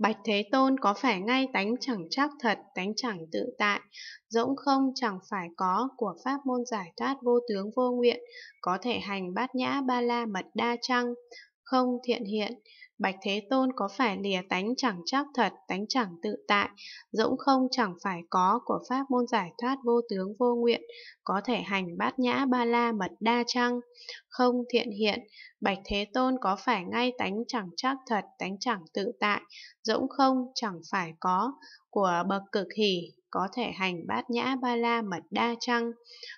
Bạch Thế Tôn có phải ngay tánh chẳng chắc thật, tánh chẳng tự tại, rỗng không chẳng phải có của pháp môn giải thoát vô tướng vô nguyện, có thể hành bát nhã ba la mật đa chăng? không thiện hiện. Bạch Thế Tôn có phải lìa tánh chẳng chấp thật, tánh chẳng tự tại, dũng không chẳng phải có của pháp môn giải thoát vô tướng vô nguyện, có thể hành bát nhã ba la mật đa chăng? Không thiện hiện, Bạch Thế Tôn có phải ngay tánh chẳng chấp thật, tánh chẳng tự tại, dũng không chẳng phải có của bậc cực hỷ, có thể hành bát nhã ba la mật đa chăng?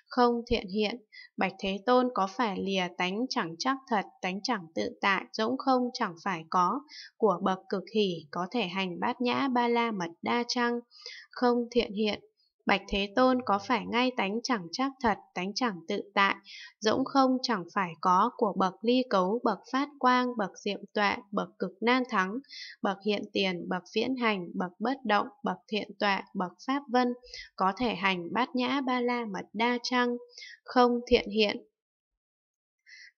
Không thiện hiện, Bạch Thế Tôn có phải lìa tánh chẳng chắc thật, tánh chẳng tự tại, dũng không chẳng phải có, của bậc cực hỷ có thể hành bát nhã ba la mật đa chăng? Không thiện hiện, Bạch Thế Tôn có phải ngay tánh chẳng chấp thật, tánh chẳng tự tại, rỗng không chẳng phải có của bậc ly cấu, bậc phát quang, bậc diệm tuệ, bậc cực nan thắng, bậc hiện tiền, bậc viễn hành, bậc bất động, bậc thiện tuệ, bậc pháp vân, có thể hành bát nhã ba la mật đa trăng, không thiện hiện,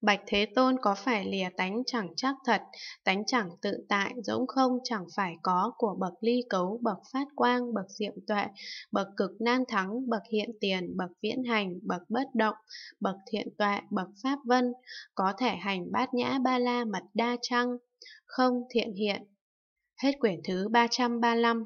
Bạch Thế Tôn có phải lìa tánh chẳng chắc thật, tánh chẳng tự tại, dũng không chẳng phải có của bậc ly cấu, bậc phát quang, bậc diệm tuệ, bậc cực nan thắng, bậc hiện tiền, bậc viễn hành, bậc bất động, bậc thiện tuệ, bậc pháp vân, có thể hành bát nhã ba la mật đa trăng, không thiện hiện. Hết quyển thứ 335